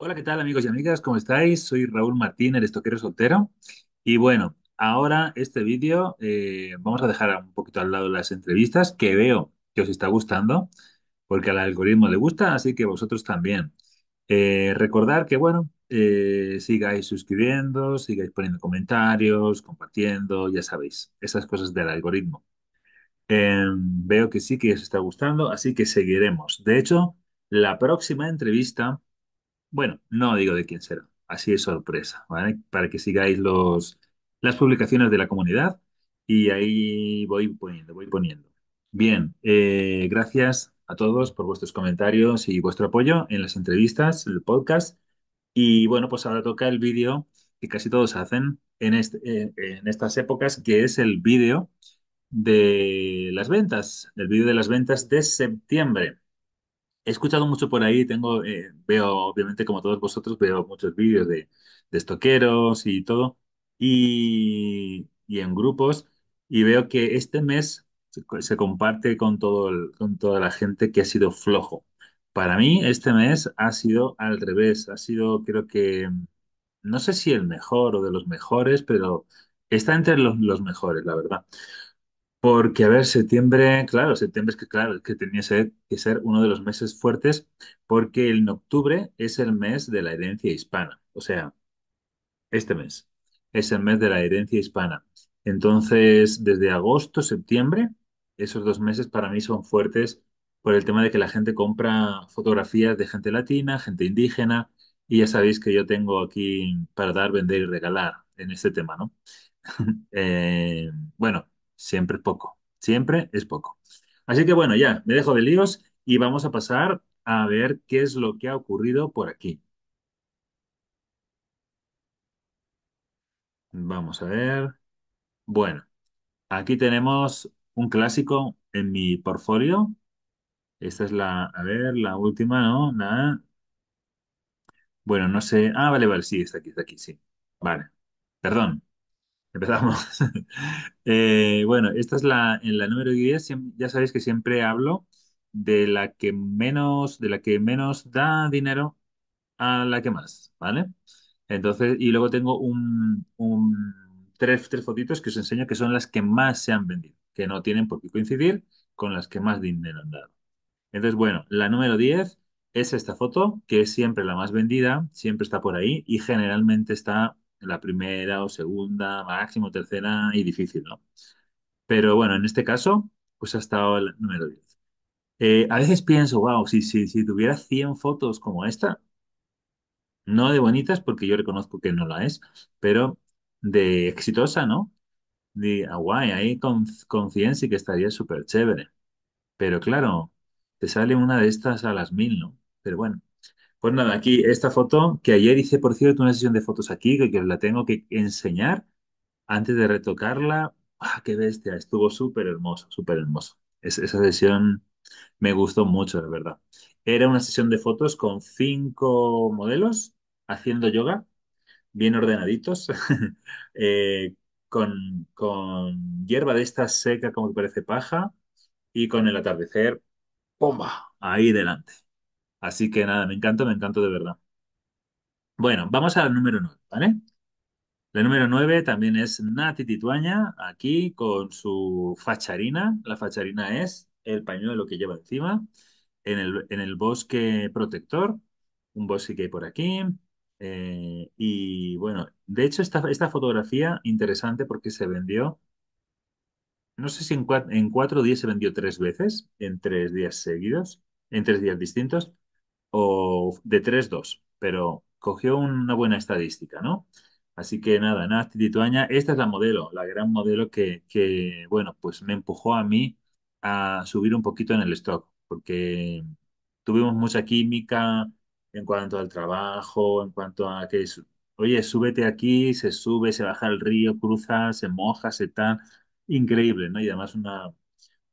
Hola, ¿qué tal amigos y amigas? ¿Cómo estáis? Soy Raúl Martín, el estoquero soltero. Y bueno, ahora este vídeo eh, vamos a dejar un poquito al lado las entrevistas que veo que os está gustando, porque al algoritmo le gusta, así que vosotros también. Recordad eh, recordar que, bueno, eh, sigáis suscribiendo, sigáis poniendo comentarios, compartiendo, ya sabéis, esas cosas del algoritmo. Em, veo que sí que os está gustando, así que seguiremos. De hecho, la próxima entrevista bueno, no digo de quién será, así es sorpresa, ¿vale? Para que sigáis los, las publicaciones de la comunidad y ahí voy poniendo, voy poniendo. Bien, eh, gracias a todos por vuestros comentarios y vuestro apoyo en las entrevistas, el podcast. Y bueno, pues ahora toca el vídeo que casi todos hacen en, este, eh, en estas épocas, que es el vídeo de las ventas, el vídeo de las ventas de septiembre he escuchado mucho por ahí, tengo, eh, veo, obviamente, como todos vosotros, veo muchos vídeos de, de estoqueros y todo, y, y en grupos, y veo que este mes se, comparte con, todo con toda la gente que ha sido flojo. Para mí, este mes ha sido al revés, ha sido, creo que, mm, no sé si el mejor o de los mejores, pero está entre los, los mejores, la verdad. Porque, a ver, septiembre, claro, septiembre es que, claro, que tenía que ser, uno de los meses fuertes, porque en octubre es el mes de la herencia hispana. O sea, este mes es el mes de la herencia hispana. Entonces, desde agosto, septiembre, esos dos meses para mí son fuertes por el tema de que la gente compra fotografías de gente latina, gente indígena, y ya sabéis que yo tengo aquí para dar, vender y regalar en este tema, ¿no? Eh, bueno, siempre es poco, siempre es poco. Así que bueno, ya, me dejo de líos y vamos a pasar a ver qué es lo que ha ocurrido por aquí. Vamos a ver. Bueno, aquí tenemos un clásico en mi portfolio. Esta es la, a ver, la última, ¿no? nada. Bueno, no sé. Ah, vale, vale, sí, está aquí, está aquí, sí. Vale. Perdón, Empezamos. Eh, bueno, esta es la, en la número 10, ya sabéis que siempre hablo de la que menos, de la que menos da dinero a la que más, ¿vale? Entonces, y luego tengo un, tres, tres fotitos que os enseño que son las que más se han vendido, que no tienen por qué coincidir con las que más dinero han dado. Entonces, bueno, la número 10 es esta foto, que es siempre la más vendida, siempre está por ahí y generalmente está la primera o segunda, máximo tercera y difícil, ¿no? Pero bueno, en este caso, pues ha estado el número 10. Eh, a veces pienso, wow, si, si, si tuviera 100 fotos como esta, no de bonitas, porque yo reconozco que no la es, pero de exitosa, ¿no? De ah, guay, ahí con, con 100 sí que estaría súper chévere. Pero claro, te sale una de estas a las mil, ¿no? Pero bueno, pues nada, aquí esta foto que ayer hice, por cierto, una sesión de fotos aquí que, la tengo que enseñar antes de retocarla. ¡Ah, qué bestia! Estuvo súper hermoso, súper hermoso. esa sesión me gustó mucho, de verdad. Era una sesión de fotos con cinco modelos haciendo yoga, bien ordenaditos, eh, con, hierba de esta seca como que parece paja y con el atardecer, ¡pumba! Ahí delante. Así que nada, me encanta, me encanta de verdad. Bueno, vamos al número 9, ¿vale? La número 9 también es Nati Tituaña, aquí con su facharina. La facharina es el pañuelo que lleva encima en el, bosque protector, un bosque que hay por aquí. Eh, y bueno, de hecho esta, esta fotografía interesante porque se vendió, no sé si en, en cuatro días se vendió tres veces, en tres días seguidos, en tres días distintos o de 3-2, pero cogió una buena estadística, ¿no? Así que nada, nada, Tituaña, esta es la modelo, la gran modelo que, bueno, pues me empujó a mí a subir un poquito en el stock, porque tuvimos mucha química en cuanto al trabajo, en cuanto a que, oye, súbete aquí, se sube, se baja el río, cruza, se moja, se tan... increíble, ¿no? Y además una,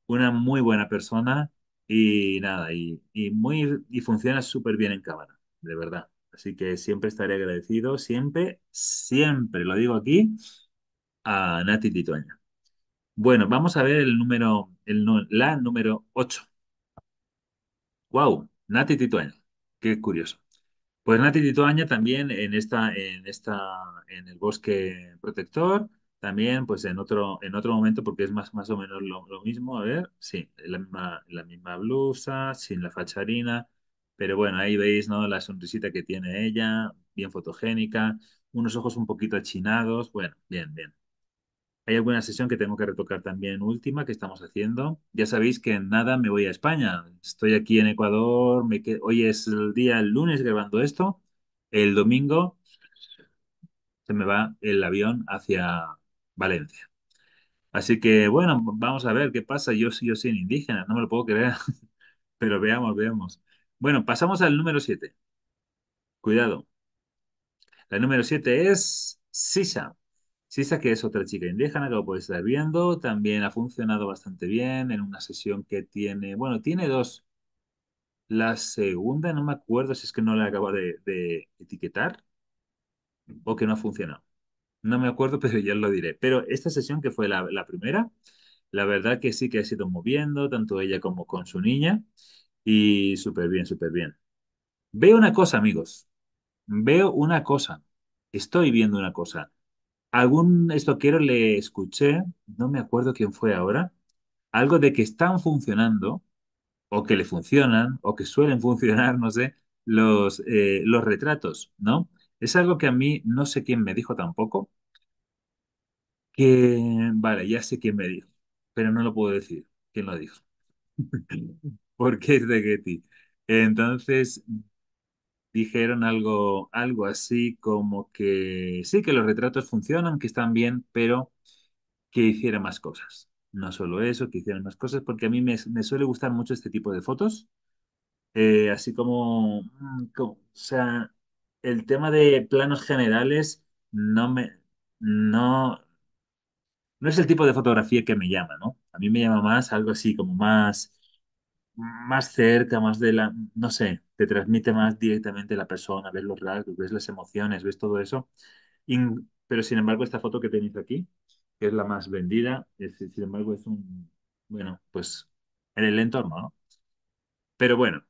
una muy buena persona y nada, y, muy, y funciona súper bien en cámara, de verdad. Así que siempre estaré agradecido, siempre, siempre, lo digo aquí, a Nati Titueña. Bueno, vamos a ver el número, la número 8. Wow, Nati Titueña, qué curioso. Pues Nati Tituaña también en esta, en esta, en el bosque protector, también, pues en otro, en otro momento, porque es más, más o menos lo, mismo, a ver, sí, la misma, blusa, sin la facharina, pero bueno, ahí veis, ¿no? La sonrisita que tiene ella, bien fotogénica, unos ojos un poquito achinados, bueno, bien, bien. Hay alguna sesión que tengo que retocar también, última, que estamos haciendo. Ya sabéis que en nada me voy a España. Estoy aquí en Ecuador, hoy es el día, el lunes grabando esto. El domingo se me va el avión hacia, Valencia. Así que bueno, vamos a ver qué pasa. Yo, yo soy indígena, no me lo puedo creer, pero veamos, veamos. Bueno, pasamos al número 7. Cuidado. La número 7 es Sisa. Sisa, que es otra chica indígena que lo podéis estar viendo, también ha funcionado bastante bien en una sesión que tiene, bueno, tiene dos. La segunda, no me acuerdo si es que no la acabo de, de etiquetar o que no ha funcionado no me acuerdo, pero ya lo diré. Pero esta sesión que fue la, primera, la verdad que sí que ha sido moviendo, tanto ella como con su niña, y súper bien, súper bien. Veo una cosa, amigos, veo una cosa, estoy viendo una cosa. Algún quiero le escuché, no me acuerdo quién fue ahora, algo de que están funcionando, o que le funcionan, o que suelen funcionar, no sé, los, eh, los retratos, ¿no? Es algo que a mí no sé quién me dijo tampoco, que, vale, ya sé quién me dijo, pero no lo puedo decir, quién lo dijo, porque es de Getty. Entonces, dijeron algo, algo así como que sí, que los retratos funcionan, que están bien, pero que hiciera más cosas. No solo eso, que hicieran más cosas, porque a mí me, suele gustar mucho este tipo de fotos. Eh, así como, mm, como, o sea, el tema de planos generales no me, no, no es el tipo de fotografía que me llama, ¿no? A mí me llama más algo así, como más, más cerca, más de la, no sé, te transmite más directamente la persona, ves los rasgos, ves las emociones, ves todo eso. pero sin embargo, esta foto que tenéis aquí, que es la más vendida, es- sin embargo, es un, bueno, pues en el entorno, ¿no? Pero bueno,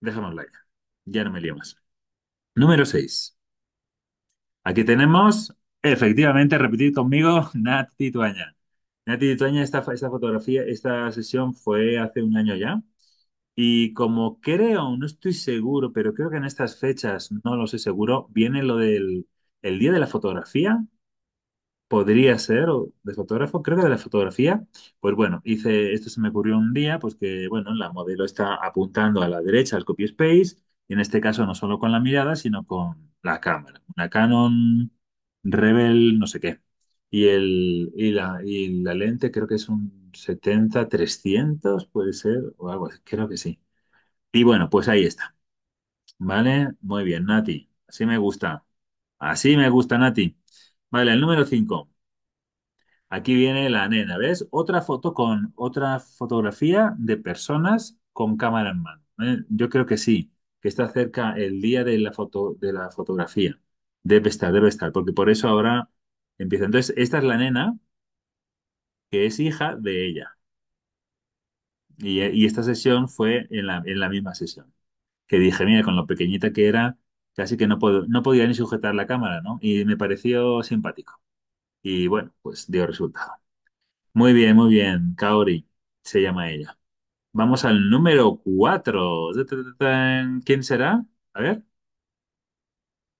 dejamos like. Ya no me lío más. Número 6. Aquí tenemos, efectivamente, repetir conmigo, nat Tituaña. Nati Tituaña, esta, esta fotografía, esta sesión fue hace un año ya. Y como creo, no estoy seguro, pero creo que en estas fechas, no lo sé seguro, viene lo del el día de la fotografía. Podría ser, o de fotógrafo, creo que de la fotografía. Pues bueno, hice, esto se me ocurrió un día, pues que, bueno, la modelo está apuntando a la derecha al copy space y en este caso no solo con la mirada, sino con la cámara. Una Canon Rebel, no sé qué. Y, el, y, la, lente creo que es un 70-300, puede ser, o algo así, creo que sí. Y bueno, pues ahí está. Vale, muy bien, Nati. Así me gusta. Así me gusta, Nati. Vale, el número 5. Aquí viene la nena, ¿ves? Otra foto con otra fotografía de personas con cámara en mano. ¿eh? Yo creo que sí que está cerca el día de la, foto, de la fotografía. Debe estar, debe estar, porque por eso ahora empieza. Entonces, esta es la nena que es hija de ella. Y, esta sesión fue en la, misma sesión. Que dije, mira, con lo pequeñita que era, casi que no, no podía ni sujetar la cámara, ¿no? Y me pareció simpático. Y bueno, pues dio resultado. Muy bien, muy bien. Kaori se llama ella. Vamos al número 4. ¿Quién será? A ver.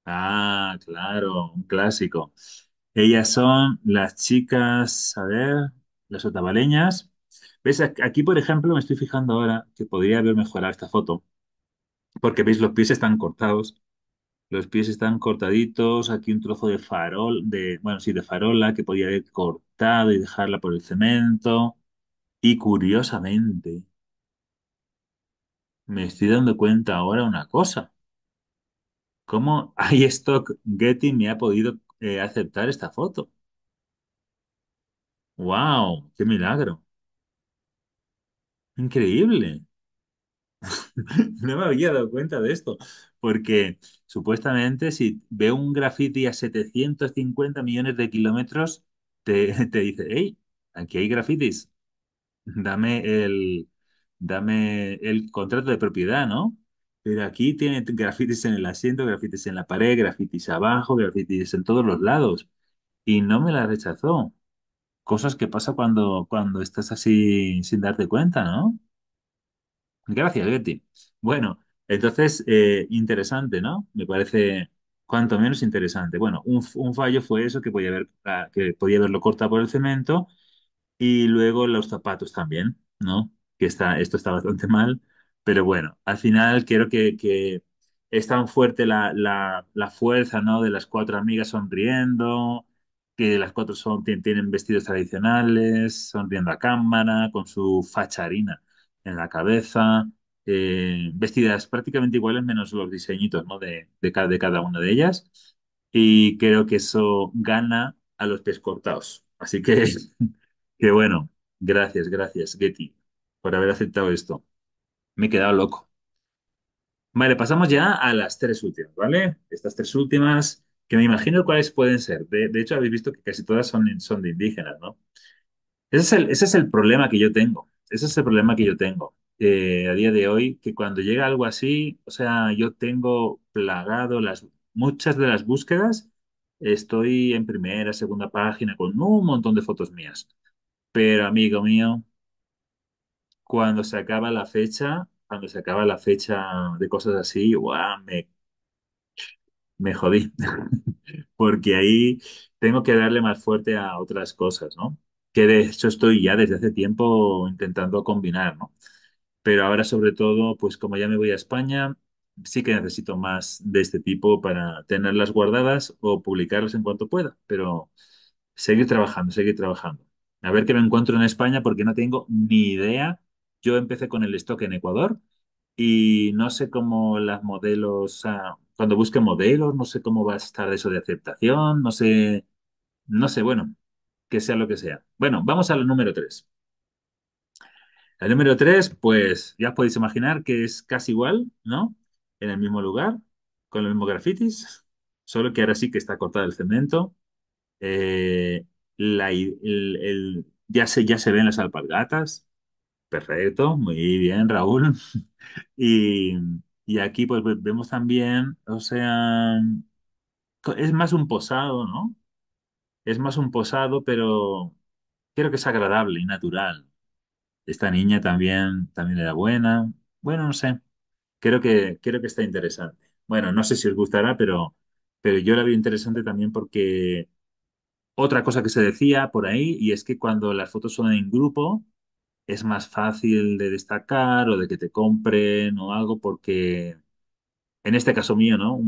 Ah, claro, un clásico. Ellas son las chicas, a ver, las otavaleñas. ¿Ves? Aquí, por ejemplo, me estoy fijando ahora que podría haber mejorado esta foto, porque veis, los pies están cortados, los pies están cortaditos, aquí un trozo de farol, de, bueno, sí, de farola que podía haber cortado y dejarla por el cemento. Y curiosamente, me estoy dando cuenta ahora una cosa. ¿Cómo iStock Getty me ha podido eh, aceptar esta foto? ¡Wow! ¡Qué milagro! Increíble. no me había dado cuenta de esto, porque supuestamente si veo un graffiti a 750 millones de kilómetros, te, te dice, hey, aquí hay grafitis, dame el, dame el contrato de propiedad, ¿no? Pero aquí tiene grafitis en el asiento, grafitis en la pared, grafitis abajo, grafitis en todos los lados. Y no me la rechazó. Cosas que pasa cuando, cuando estás así sin darte cuenta, ¿no? Gracias, Betty. Bueno, entonces, eh, interesante, ¿no? Me parece cuanto menos interesante. Bueno, un, fallo fue eso, que podía, ah, que podía haberlo cortado por el cemento y luego los zapatos también, ¿no? que esto está bastante mal, pero bueno, al final creo que, es tan fuerte la, fuerza ¿no? de las cuatro amigas sonriendo, que las cuatro son, tienen vestidos tradicionales, sonriendo a cámara, con su facharina en la cabeza, eh, vestidas prácticamente iguales menos los diseñitos ¿no? de, cada, de cada una de ellas. Y creo que eso gana a los pies cortados. Así que, que bueno, gracias, gracias, Getty por haber aceptado esto. Me he quedado loco. Vale, pasamos ya a las tres últimas, ¿vale? Estas tres últimas, que me imagino cuáles pueden ser. De, hecho, habéis visto que casi todas son, son de indígenas, ¿no? Ese es, el, problema que yo tengo. Ese es el problema que yo tengo eh, a día de hoy, que cuando llega algo así, o sea, yo tengo plagado las, muchas de las búsquedas, estoy en primera, segunda página, con un montón de fotos mías. Pero, amigo mío, cuando se acaba la fecha, cuando se acaba la fecha de cosas así, me, me jodí, porque ahí tengo que darle más fuerte a otras cosas, ¿no? Que de hecho estoy ya desde hace tiempo intentando combinar, ¿no? Pero ahora sobre todo, pues como ya me voy a España, sí que necesito más de este tipo para tenerlas guardadas o publicarlas en cuanto pueda, pero seguir trabajando, seguir trabajando. A ver qué me encuentro en España porque no tengo ni idea yo empecé con el stock en Ecuador y no sé cómo las modelos, ah, cuando busque modelos, no sé cómo va a estar eso de aceptación, no sé, no sé, bueno, que sea lo que sea. Bueno, vamos al número 3. El número 3, pues ya os podéis imaginar que es casi igual, ¿no? En el mismo lugar, con el mismo grafitis, solo que ahora sí que está cortado el cemento. Eh, ya, se, ya se ven las alpargatas, Perfecto, muy bien, Raúl. Y, aquí pues vemos también, o sea, es más un posado, ¿no? Es más un posado, pero creo que es agradable y natural. Esta niña también, también era buena. Bueno, no sé. Creo que, creo que está interesante. Bueno, no sé si os gustará, pero, pero yo la veo interesante también porque otra cosa que se decía por ahí, y es que cuando las fotos son en grupo, es más fácil de destacar o de que te compren o algo, porque en este caso mío, ¿no?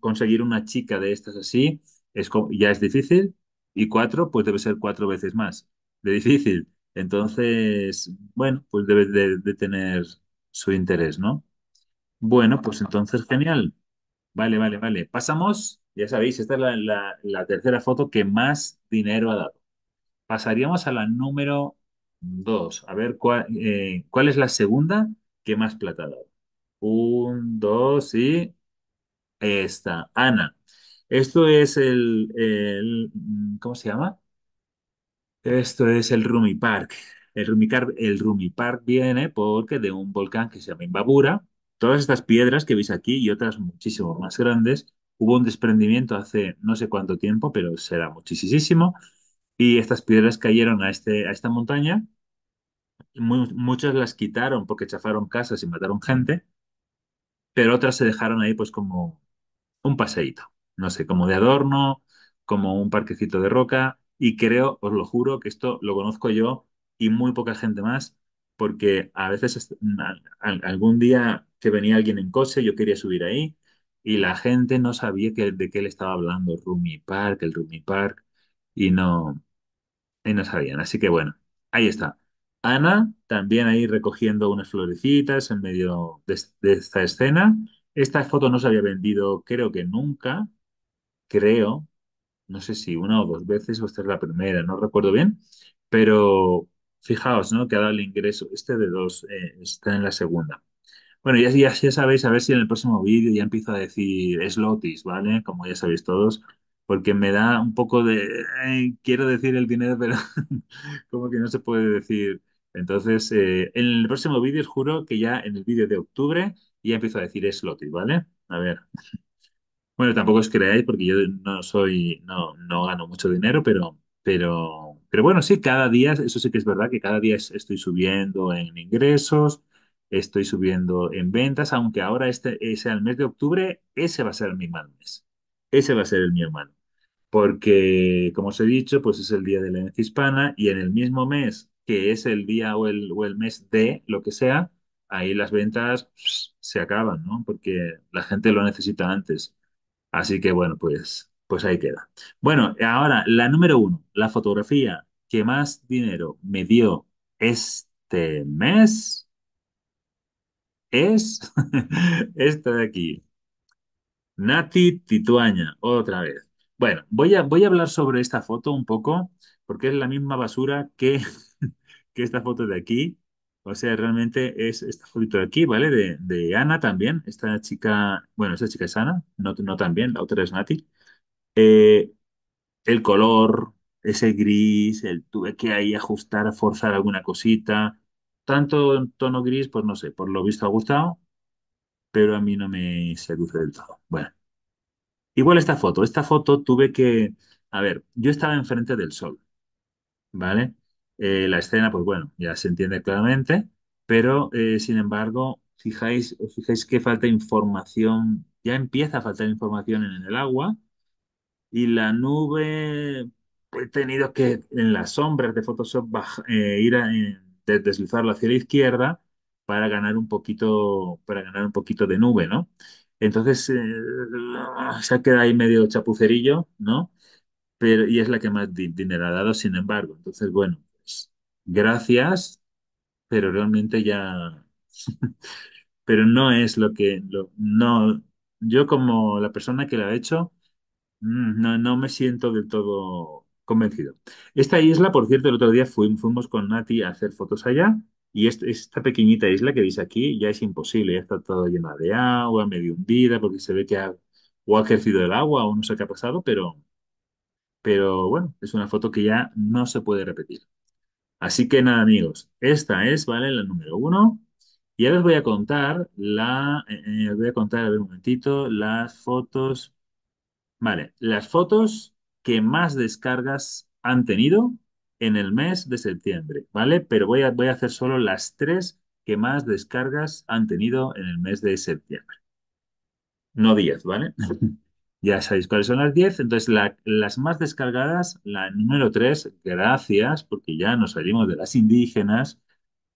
conseguir una chica de estas así es, ya es difícil y cuatro, pues debe ser cuatro veces más de difícil. Entonces, bueno, pues debe de, tener su interés, ¿no? Bueno, pues entonces genial. Vale, vale, vale. Pasamos, ya sabéis, esta es la tercera foto que más dinero ha dado. Pasaríamos a la número Dos. A ver, eh, ¿cuál, es la segunda que más plata Un, dos y esta. Ana. Esto es el, mm, ¿cómo se llama? Esto es el Rumi Park. El Rumi, el Rumi Park viene porque de un volcán que se llama Inbabura. todas estas piedras que veis aquí y otras muchísimo más grandes, hubo un desprendimiento hace no sé cuánto tiempo, pero será muchísimo, y estas piedras cayeron a, este, a esta montaña. muchas las quitaron porque chafaron casas y mataron gente, pero otras se dejaron ahí pues como un paseíto, no sé, como de adorno, como un parquecito de roca. Y creo, os lo juro, que esto lo conozco yo y muy poca gente más, porque a veces algún día que venía alguien en coche, yo quería subir ahí y la gente no sabía de qué le estaba hablando, Rumi Park, el Rumi Park, y no, Ahí no sabían. Así que bueno, ahí está. Ana también ahí recogiendo unas florecitas en medio de, esta escena. Esta foto no se había vendido, creo que nunca, creo, no sé si una o dos veces, o esta es la primera, no recuerdo bien, pero fijaos, ¿no? Que ha dado el ingreso, este de dos, eh, está en la segunda. Bueno, ya, ya, ya, sabéis, a ver si en el próximo vídeo ya empiezo a decir slotis, ¿vale? Como ya sabéis todos, porque me da un poco de, quiero decir el dinero, pero como que no se puede decir. Entonces, eh, en el próximo vídeo os juro que ya en el vídeo de octubre ya empiezo a decir Sloty, ¿vale? A ver. Bueno, tampoco os creáis porque yo no soy, no, no gano mucho dinero, pero, pero, pero bueno, sí, cada día, eso sí que es verdad que cada día estoy subiendo en ingresos, estoy subiendo en ventas, aunque ahora este sea el mes de octubre, ese va a ser mi mal mes. Ese va a ser el mi hermano porque, como os he dicho, pues es el Día de la Herencia Hispana y en el mismo mes que es el día o el, o el mes de lo que sea, ahí las ventas se acaban, ¿no? Porque la gente lo necesita antes. Así que bueno, pues, pues ahí queda. Bueno, ahora la número uno, la fotografía que más dinero me dio este mes es esta de aquí. Nati Tituaña, otra vez. Bueno, voy a, voy a hablar sobre esta foto un poco, porque es la misma basura que, que esta foto de aquí. O sea, realmente es esta foto de aquí, ¿vale? De, Ana también. Esta chica, bueno, esta chica es Ana, no, no también, la otra es Nati. Eh, el color, ese gris, el tuve que ahí ajustar, forzar alguna cosita. Tanto en tono gris, pues no sé, por lo visto ha gustado, pero a mí no me seduce del todo. Bueno. Igual esta foto. Esta foto tuve que... A ver, yo estaba enfrente del sol, ¿vale? Eh, la escena, pues bueno, ya se entiende claramente, pero eh, sin embargo, fijáis, fijáis que falta información, ya empieza a faltar información en el agua y la nube, he tenido que en las sombras de Photoshop eh, ir a deslizarlo hacia la izquierda para ganar un poquito, para ganar un poquito de nube, ¿no? Entonces, eh, se ha quedado ahí medio chapucerillo, ¿no? Pero, y es la que más dinero ha dado, sin embargo. Entonces, bueno, pues, gracias, pero realmente ya... pero no es lo que... Lo, no, yo como la persona que la ha hecho, mm, no, no me siento del todo convencido. Esta isla, por cierto, el otro día fuimos con Nati a hacer fotos allá y esta pequeñita isla que veis aquí ya es imposible, ya está toda llena de agua, medio hundida, porque se ve que ha, o ha crecido el agua o no sé qué ha pasado, pero, pero bueno, es una foto que ya no se puede repetir. Así que nada, amigos, esta es, ¿vale? La número uno. Y ahora os voy a contar la, eh, eh, voy a contar, a ver un momentito, las fotos, vale, las fotos que más descargas han tenido en el mes de septiembre, ¿vale? Pero voy a, voy a hacer solo las tres que más descargas han tenido en el mes de septiembre. No diez, ¿vale? ya sabéis cuáles son las diez. Entonces, las más descargadas, la número tres, gracias, porque ya nos salimos de las indígenas.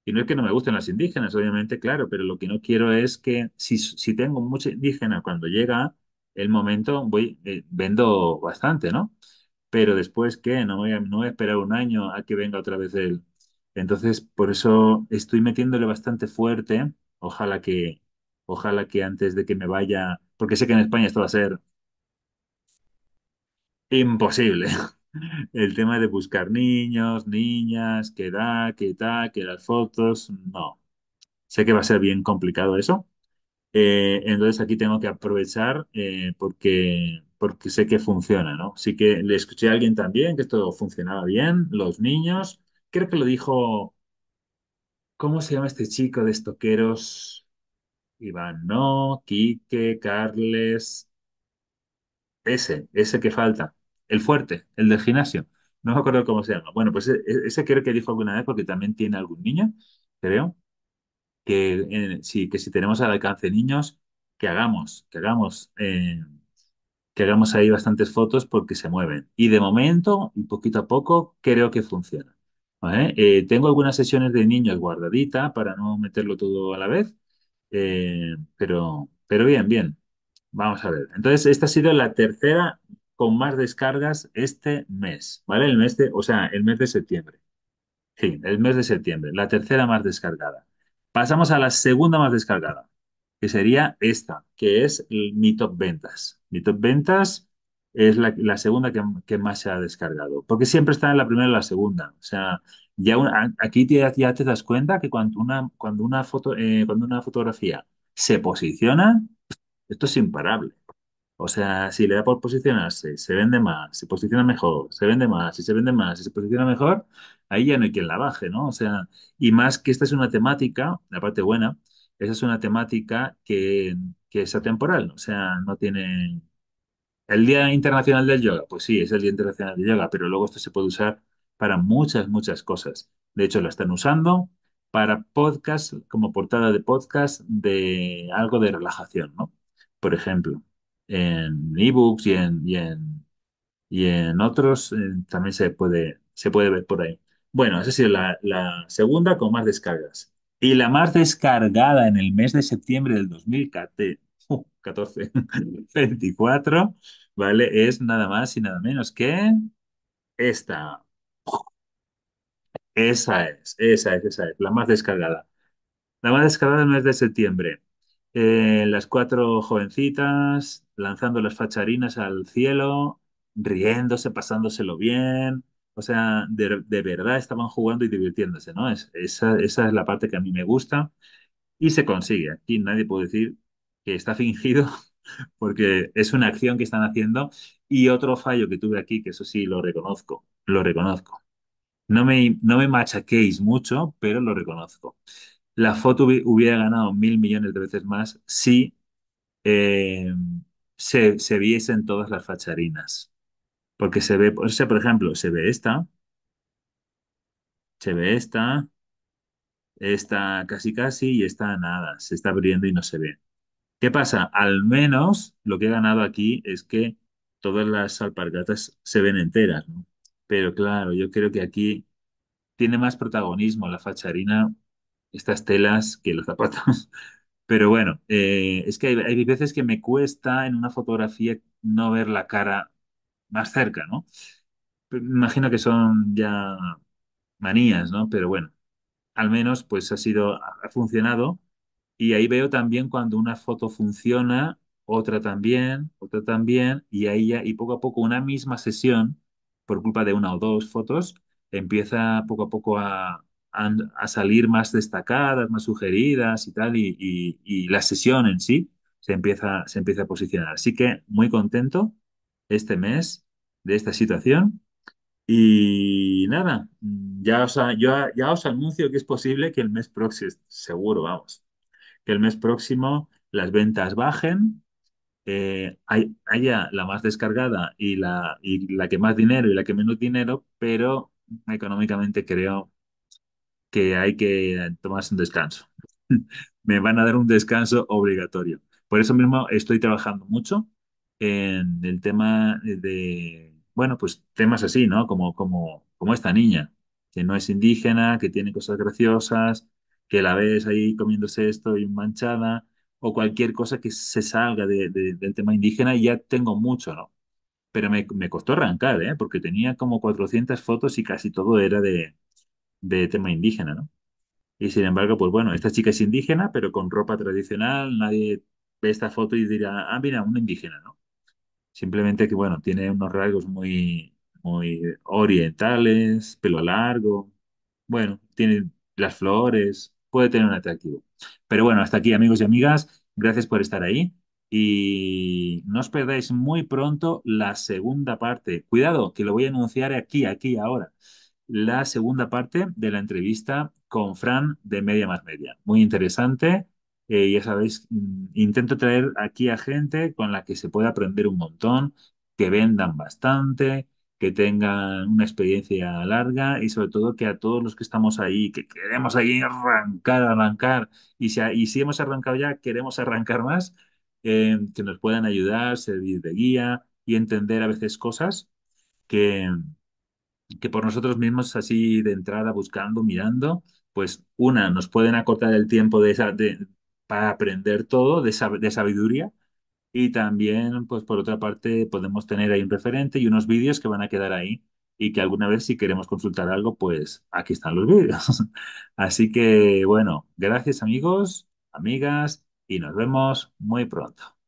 Y no es que no me gusten las indígenas, obviamente, claro, pero lo que no quiero es que si, tengo mucha indígena cuando llega el momento, voy, eh, vendo bastante, ¿no? pero después, ¿qué? No voy a, no esperar un año a que venga otra vez él. Entonces, por eso estoy metiéndole bastante fuerte. Ojalá que, ojalá que antes de que me vaya, porque sé que en España esto va a ser imposible. El tema de buscar niños, niñas, qué da, qué da, qué las fotos, no. Sé que va a ser bien complicado eso. Eh, entonces aquí tengo que aprovechar eh, porque porque sé que funciona, ¿no? Sí que le escuché a alguien también que esto funcionaba bien, los niños, creo que lo dijo, ¿cómo se llama este chico de estoqueros? Iván, no, Quique, Carles, ese, ese que falta, el fuerte, el del gimnasio, no me acuerdo cómo se llama. Bueno, pues e, e, ese, creo que dijo alguna vez porque también tiene algún niño, creo, que, eh, que si tenemos al alcance niños, que hagamos, que hagamos. Eh, que hagamos ahí bastantes fotos porque se mueven. Y de momento, y poquito a poco, creo que funciona. Eh, tengo algunas sesiones de niños guardadita para no meterlo todo a la vez, eh, pero, pero bien, bien. Vamos a ver. Entonces, esta ha sido la tercera con más descargas este mes, ¿vale? El mes de, o sea, el mes de septiembre. Sí, el mes de septiembre, la tercera más descargada. Pasamos a la segunda más descargada que sería esta, que es mi top ventas. Mi top ventas es la, segunda que, más se ha descargado, porque siempre está en la primera y la segunda. O sea, ya aquí te, ya te das cuenta que cuando una, cuando una, foto, eh, cuando una fotografía se posiciona, esto es imparable. O sea, si le da por posicionarse, se vende más, se posiciona mejor, se vende más, y se vende más, y se posiciona mejor, ahí ya no hay quien la baje, ¿no? O sea, y más que esta es una temática, la parte buena, esa es una temática que, es atemporal, o sea, no tiene... El Día Internacional del Yoga, pues sí, es el Día Internacional del Yoga, pero luego esto se puede usar para muchas, muchas cosas. De hecho, la están usando para podcast, como portada de podcast de algo de relajación, ¿no? Por ejemplo, en ebooks y en, y en, y en otros eh, también se puede, se puede ver por ahí. Bueno, esa ha sido la segunda con más descargas y la más descargada en el mes de septiembre del 2014, 24, ¿vale? Es nada más y nada menos que esta. Esa es, esa es, esa es, la más descargada. La más descargada en el mes de septiembre. Eh, las cuatro jovencitas lanzando las facharinas al cielo, riéndose, pasándoselo bien, o sea, de, de verdad estaban jugando y divirtiéndose, ¿no? esa, esa es la parte que a mí me gusta y se consigue. Aquí nadie puede decir que está fingido porque es una acción que están haciendo. Y otro fallo que tuve aquí, que eso sí lo reconozco, lo reconozco. No me, no me machaquéis mucho, pero lo reconozco. La foto hubiera ganado mil millones de veces más si eh, se viesen todas las facharinas. Porque se ve, o sea, por ejemplo, se ve esta, se ve esta, esta casi casi y esta nada, se está abriendo y no se ve. ¿Qué pasa? Al menos lo que he ganado aquí es que todas las alpargatas se ven enteras, ¿no? Pero claro, yo creo que aquí tiene más protagonismo la facharina, estas telas que los zapatos. Pero bueno, eh, es que hay, hay veces que me cuesta en una fotografía no ver la cara más cerca, ¿no? imagino que son ya manías, ¿no? Pero bueno, al menos pues ha sido, ha funcionado. Y ahí veo también cuando una foto funciona, otra también, otra también, y ahí ya, y poco a poco una misma sesión, por culpa de una o dos fotos, empieza poco a poco a, salir más destacadas, más sugeridas y tal, y, y, la sesión en sí se empieza, se empieza a posicionar. Así que muy contento este mes de esta situación. Y nada, ya os, yo, ya os anuncio que es posible que el mes próximo, seguro, vamos, que el mes próximo las ventas bajen, eh, hay, haya la más descargada y la, y la que más dinero y la que menos dinero, pero económicamente creo que hay que tomarse un descanso. Me van a dar un descanso obligatorio. Por eso mismo estoy trabajando mucho en el tema de, bueno, pues temas así, ¿no? Como, como, como esta niña, que no es indígena, que tiene cosas graciosas, que la ves ahí comiéndose esto y manchada, o cualquier cosa que se salga de, del tema indígena, ya tengo mucho, ¿no? Pero me, costó arrancar, ¿eh? Porque tenía como 400 fotos y casi todo era de, de tema indígena, ¿no? Y sin embargo, pues bueno, esta chica es indígena, pero con ropa tradicional, nadie ve esta foto y dirá, ah, mira, una indígena, ¿no? Simplemente que, bueno, tiene unos rasgos muy, muy orientales, pelo largo. Bueno, tiene las flores, puede tener un atractivo. Pero bueno, hasta aquí, amigos y amigas. Gracias por estar ahí. Y no os perdáis muy pronto la segunda parte. Cuidado, que lo voy a anunciar aquí, aquí, ahora. La segunda parte de la entrevista con Fran de Media Más Media. Muy interesante eh, ya sabéis, mm, intento traer aquí a gente con la que se pueda aprender un montón, que vendan bastante, que tengan una experiencia larga y sobre todo que a todos los que estamos ahí, que queremos ahí arrancar, arrancar, y si, si hemos arrancado ya, queremos arrancar más, eh, que nos puedan ayudar, servir de guía y entender a veces cosas que, que por nosotros mismos así de entrada, buscando, mirando, pues una, nos pueden acortar el tiempo de, esa, para aprender todo de, de sabiduría. Y también, pues por otra parte, podemos tener ahí un referente y unos vídeos que van a quedar ahí y que alguna vez si queremos consultar algo, pues aquí están los vídeos. Así que, bueno, gracias amigos, amigas y nos vemos muy pronto.